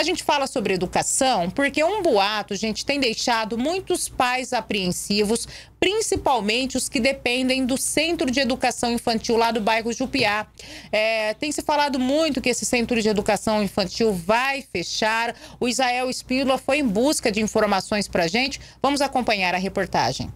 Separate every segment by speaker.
Speaker 1: A gente fala sobre educação porque um boato, gente, tem deixado muitos pais apreensivos, principalmente os que dependem do Centro de Educação Infantil lá do bairro Jupiá. É, tem se falado muito que esse Centro de Educação Infantil vai fechar. O Israel Espírola foi em busca de informações para gente. Vamos acompanhar a reportagem.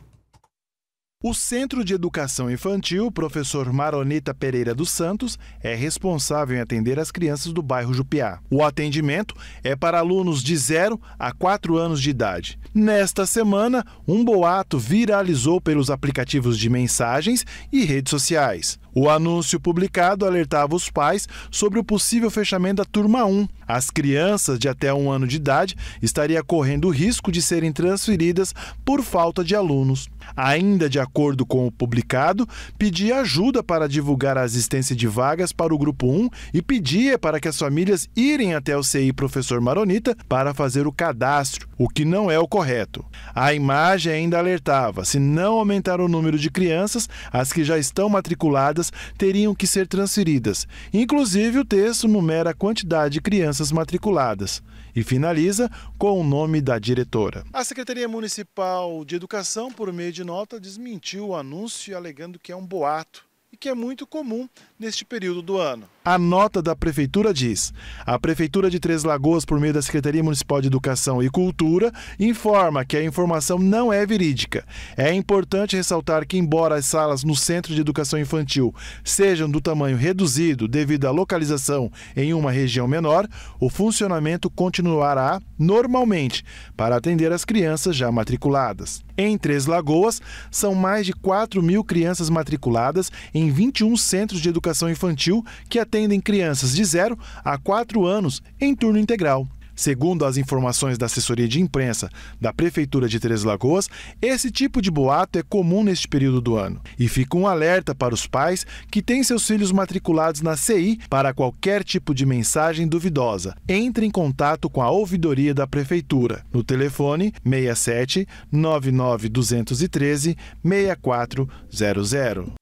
Speaker 2: O Centro de Educação Infantil, professor Maronita Pereira dos Santos, é responsável em atender as crianças do bairro Jupiá. O atendimento é para alunos de 0 a 4 anos de idade. Nesta semana, um boato viralizou pelos aplicativos de mensagens e redes sociais. O anúncio publicado alertava os pais sobre o possível fechamento da turma 1. As crianças de até um ano de idade estariam correndo o risco de serem transferidas por falta de alunos. Ainda de acordo acordo com o publicado, pedia ajuda para divulgar a existência de vagas para o Grupo 1 e pedia para que as famílias irem até o CI Professor Maronita para fazer o cadastro, o que não é o correto. A imagem ainda alertava: se não aumentar o número de crianças, as que já estão matriculadas teriam que ser transferidas. Inclusive, o texto numera a quantidade de crianças matriculadas e finaliza com o nome da diretora. A Secretaria Municipal de Educação, por meio de nota, desmentiu desmentiu o anúncio alegando que é um boato e que é muito comum neste período do ano. A nota da Prefeitura diz: a Prefeitura de Três Lagoas, por meio da Secretaria Municipal de Educação e Cultura, informa que a informação não é verídica. É importante ressaltar que, embora as salas no Centro de Educação Infantil sejam do tamanho reduzido devido à localização em uma região menor, o funcionamento continuará normalmente para atender as crianças já matriculadas. Em Três Lagoas, são mais de 4 mil crianças matriculadas em 21 centros de educação infantil que atendem atendem crianças de 0 a 4 anos em turno integral. Segundo as informações da assessoria de imprensa da Prefeitura de Três Lagoas, esse tipo de boato é comum neste período do ano. E fica um alerta para os pais que têm seus filhos matriculados na CI para qualquer tipo de mensagem duvidosa. Entre em contato com a ouvidoria da Prefeitura no telefone 67 99 213 6400.